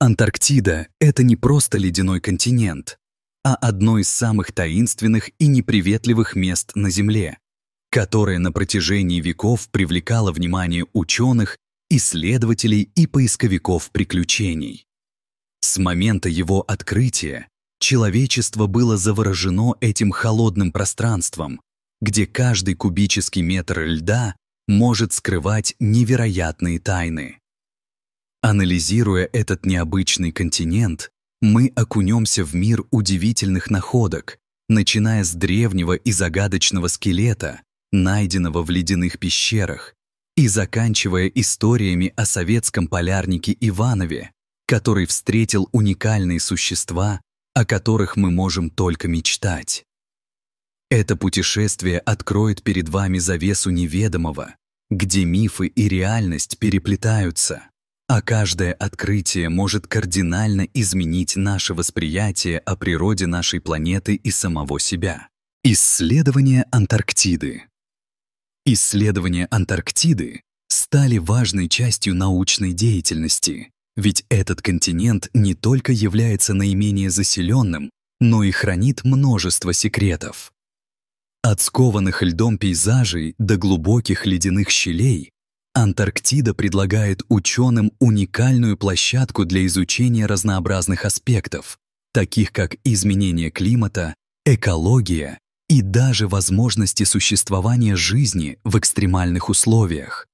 Антарктида – это не просто ледяной континент, а одно из самых таинственных и неприветливых мест на Земле, которое на протяжении веков привлекало внимание ученых, исследователей и поисковиков приключений. С момента его открытия человечество было заворожено этим холодным пространством, где каждый кубический метр льда может скрывать невероятные тайны. Анализируя этот необычный континент, мы окунемся в мир удивительных находок, начиная с древнего и загадочного скелета, найденного в ледяных пещерах, и заканчивая историями о советском полярнике Иванове, который встретил уникальные существа, о которых мы можем только мечтать. Это путешествие откроет перед вами завесу неведомого, где мифы и реальность переплетаются. А каждое открытие может кардинально изменить наше восприятие о природе нашей планеты и самого себя. Исследование Антарктиды Исследования Антарктиды стали важной частью научной деятельности, ведь этот континент не только является наименее заселенным, но и хранит множество секретов. От скованных льдом пейзажей до глубоких ледяных щелей Антарктида предлагает ученым уникальную площадку для изучения разнообразных аспектов, таких как изменение климата, экология и даже возможности существования жизни в экстремальных условиях.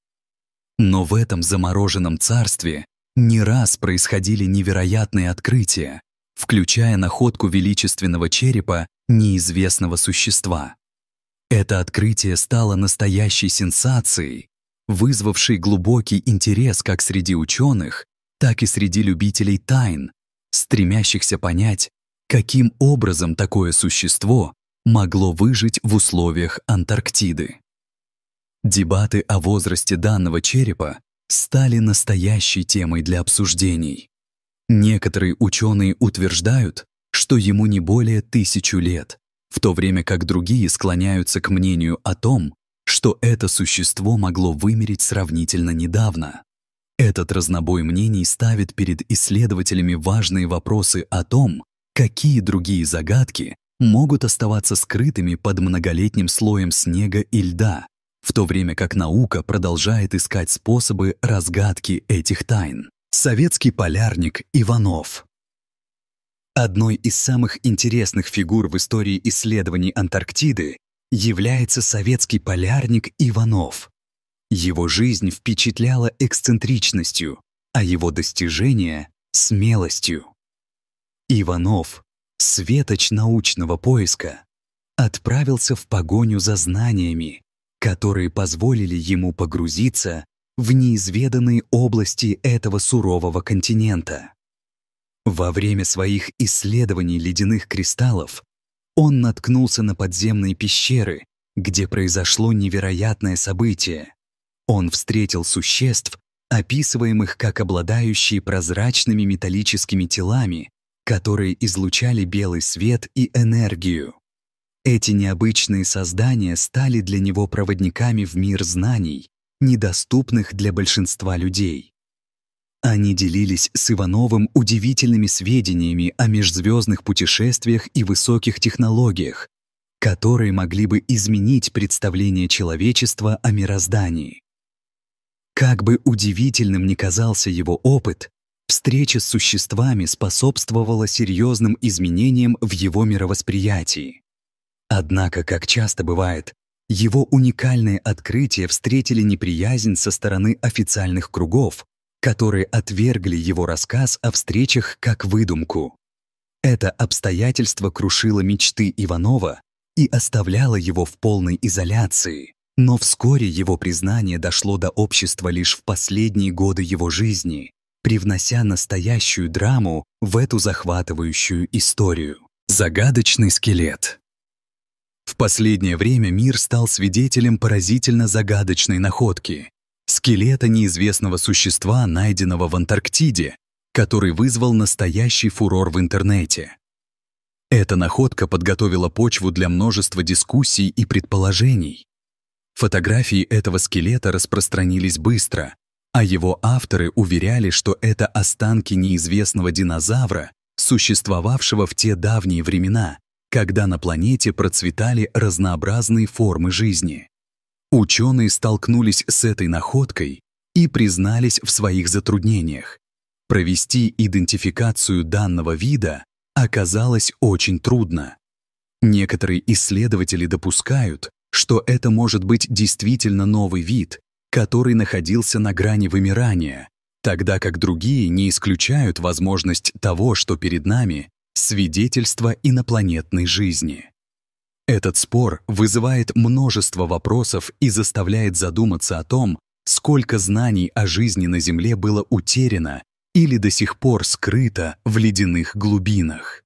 Но в этом замороженном царстве не раз происходили невероятные открытия, включая находку величественного черепа неизвестного существа. Это открытие стало настоящей сенсацией вызвавший глубокий интерес как среди ученых, так и среди любителей тайн, стремящихся понять, каким образом такое существо могло выжить в условиях Антарктиды. Дебаты о возрасте данного черепа стали настоящей темой для обсуждений. Некоторые ученые утверждают, что ему не более тысячу лет, в то время как другие склоняются к мнению о том, что это существо могло вымереть сравнительно недавно. Этот разнобой мнений ставит перед исследователями важные вопросы о том, какие другие загадки могут оставаться скрытыми под многолетним слоем снега и льда, в то время как наука продолжает искать способы разгадки этих тайн. Советский полярник Иванов Одной из самых интересных фигур в истории исследований Антарктиды является советский полярник Иванов. Его жизнь впечатляла эксцентричностью, а его достижения — смелостью. Иванов, светоч научного поиска, отправился в погоню за знаниями, которые позволили ему погрузиться в неизведанные области этого сурового континента. Во время своих исследований ледяных кристаллов он наткнулся на подземные пещеры, где произошло невероятное событие. Он встретил существ, описываемых как обладающие прозрачными металлическими телами, которые излучали белый свет и энергию. Эти необычные создания стали для него проводниками в мир знаний, недоступных для большинства людей. Они делились с Ивановым удивительными сведениями о межзвездных путешествиях и высоких технологиях, которые могли бы изменить представление человечества о мироздании. Как бы удивительным ни казался его опыт, встреча с существами способствовала серьезным изменениям в его мировосприятии. Однако, как часто бывает, его уникальные открытия встретили неприязнь со стороны официальных кругов, которые отвергли его рассказ о встречах как выдумку. Это обстоятельство крушило мечты Иванова и оставляло его в полной изоляции, но вскоре его признание дошло до общества лишь в последние годы его жизни, привнося настоящую драму в эту захватывающую историю. Загадочный скелет В последнее время мир стал свидетелем поразительно загадочной находки, скелета неизвестного существа, найденного в Антарктиде, который вызвал настоящий фурор в интернете. Эта находка подготовила почву для множества дискуссий и предположений. Фотографии этого скелета распространились быстро, а его авторы уверяли, что это останки неизвестного динозавра, существовавшего в те давние времена, когда на планете процветали разнообразные формы жизни. Ученые столкнулись с этой находкой и признались в своих затруднениях. Провести идентификацию данного вида оказалось очень трудно. Некоторые исследователи допускают, что это может быть действительно новый вид, который находился на грани вымирания, тогда как другие не исключают возможность того, что перед нами свидетельство инопланетной жизни. Этот спор вызывает множество вопросов и заставляет задуматься о том, сколько знаний о жизни на Земле было утеряно или до сих пор скрыто в ледяных глубинах.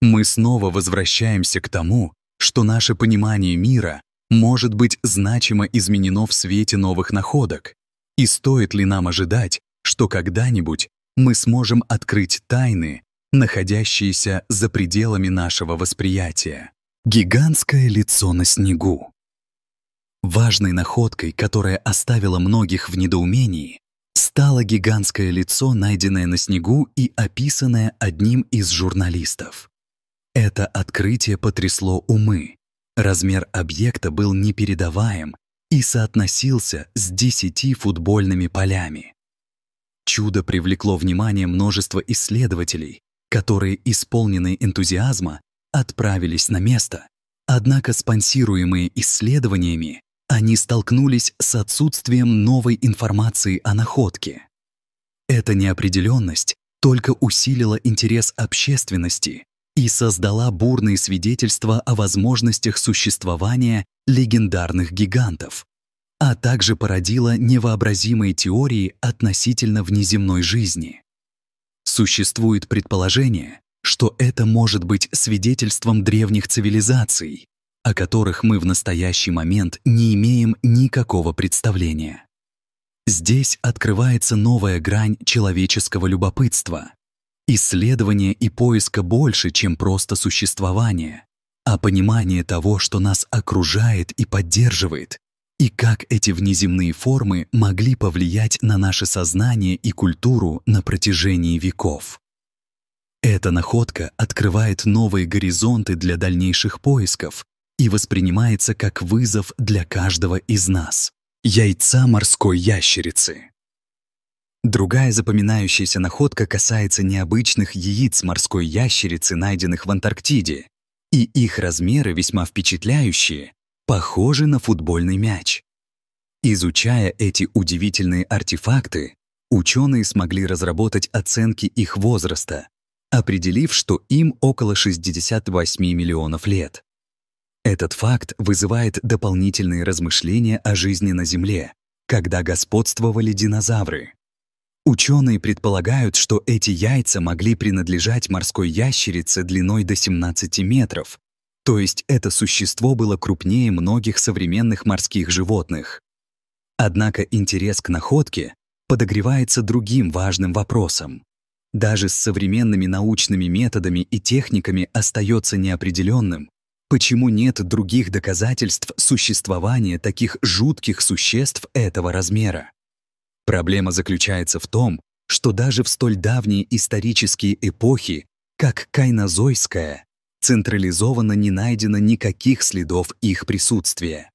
Мы снова возвращаемся к тому, что наше понимание мира может быть значимо изменено в свете новых находок, и стоит ли нам ожидать, что когда-нибудь мы сможем открыть тайны, находящиеся за пределами нашего восприятия. Гигантское лицо на снегу. Важной находкой, которая оставила многих в недоумении, стало гигантское лицо, найденное на снегу и описанное одним из журналистов. Это открытие потрясло умы. Размер объекта был непередаваем и соотносился с десяти футбольными полями. Чудо привлекло внимание множества исследователей, которые, исполненные энтузиазма, отправились на место. Однако спонсируемые исследованиями они столкнулись с отсутствием новой информации о находке. Эта неопределенность только усилила интерес общественности и создала бурные свидетельства о возможностях существования легендарных гигантов, а также породила невообразимые теории относительно внеземной жизни. Существует предположение, что это может быть свидетельством древних цивилизаций, о которых мы в настоящий момент не имеем никакого представления. Здесь открывается новая грань человеческого любопытства, исследования и поиска больше, чем просто существование, а понимание того, что нас окружает и поддерживает, и как эти внеземные формы могли повлиять на наше сознание и культуру на протяжении веков. Эта находка открывает новые горизонты для дальнейших поисков и воспринимается как вызов для каждого из нас. Яйца морской ящерицы. Другая запоминающаяся находка касается необычных яиц морской ящерицы, найденных в Антарктиде, и их размеры весьма впечатляющие, похожи на футбольный мяч. Изучая эти удивительные артефакты, ученые смогли разработать оценки их возраста, определив, что им около 68 миллионов лет. Этот факт вызывает дополнительные размышления о жизни на Земле, когда господствовали динозавры. Ученые предполагают, что эти яйца могли принадлежать морской ящерице длиной до 17 метров, то есть это существо было крупнее многих современных морских животных. Однако интерес к находке подогревается другим важным вопросом даже с современными научными методами и техниками остается неопределенным, почему нет других доказательств существования таких жутких существ этого размера. Проблема заключается в том, что даже в столь давние исторические эпохи, как Кайнозойская, централизованно не найдено никаких следов их присутствия.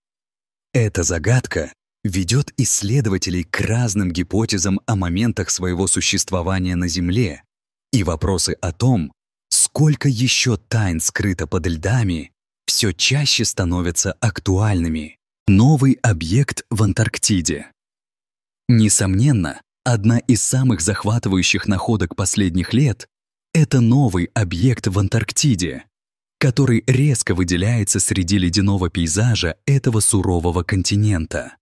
Эта загадка ведет исследователей к разным гипотезам о моментах своего существования на Земле и вопросы о том, сколько еще тайн скрыто под льдами, все чаще становятся актуальными. Новый объект в Антарктиде. Несомненно, одна из самых захватывающих находок последних лет – это новый объект в Антарктиде, который резко выделяется среди ледяного пейзажа этого сурового континента.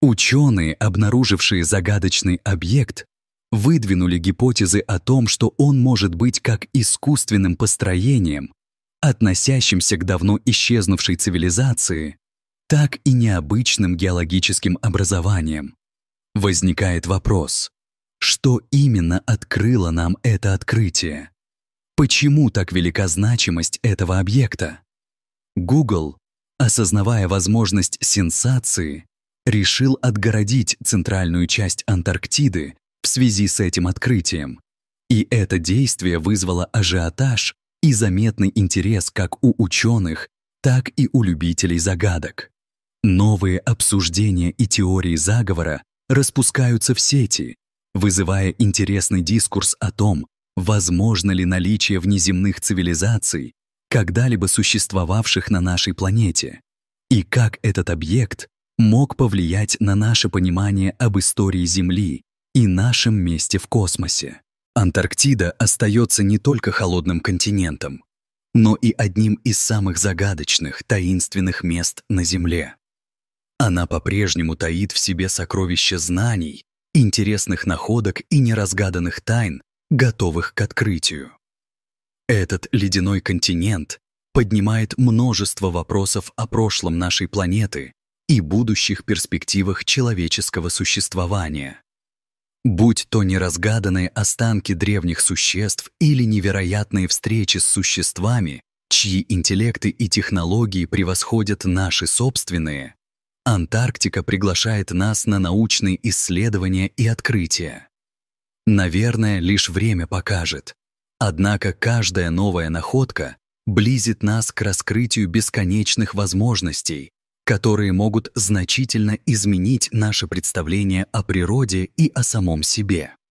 Ученые, обнаружившие загадочный объект, выдвинули гипотезы о том, что он может быть как искусственным построением, относящимся к давно исчезнувшей цивилизации, так и необычным геологическим образованием. Возникает вопрос, что именно открыло нам это открытие? Почему так велика значимость этого объекта? Google, осознавая возможность сенсации, решил отгородить центральную часть Антарктиды в связи с этим открытием. И это действие вызвало ажиотаж и заметный интерес как у ученых, так и у любителей загадок. Новые обсуждения и теории заговора распускаются в сети, вызывая интересный дискурс о том, возможно ли наличие внеземных цивилизаций, когда-либо существовавших на нашей планете, и как этот объект мог повлиять на наше понимание об истории Земли и нашем месте в космосе. Антарктида остается не только холодным континентом, но и одним из самых загадочных, таинственных мест на Земле. Она по-прежнему таит в себе сокровища знаний, интересных находок и неразгаданных тайн, готовых к открытию. Этот ледяной континент поднимает множество вопросов о прошлом нашей планеты и будущих перспективах человеческого существования. Будь то неразгаданные останки древних существ или невероятные встречи с существами, чьи интеллекты и технологии превосходят наши собственные, Антарктика приглашает нас на научные исследования и открытия. Наверное, лишь время покажет. Однако каждая новая находка близит нас к раскрытию бесконечных возможностей, которые могут значительно изменить наше представление о природе и о самом себе.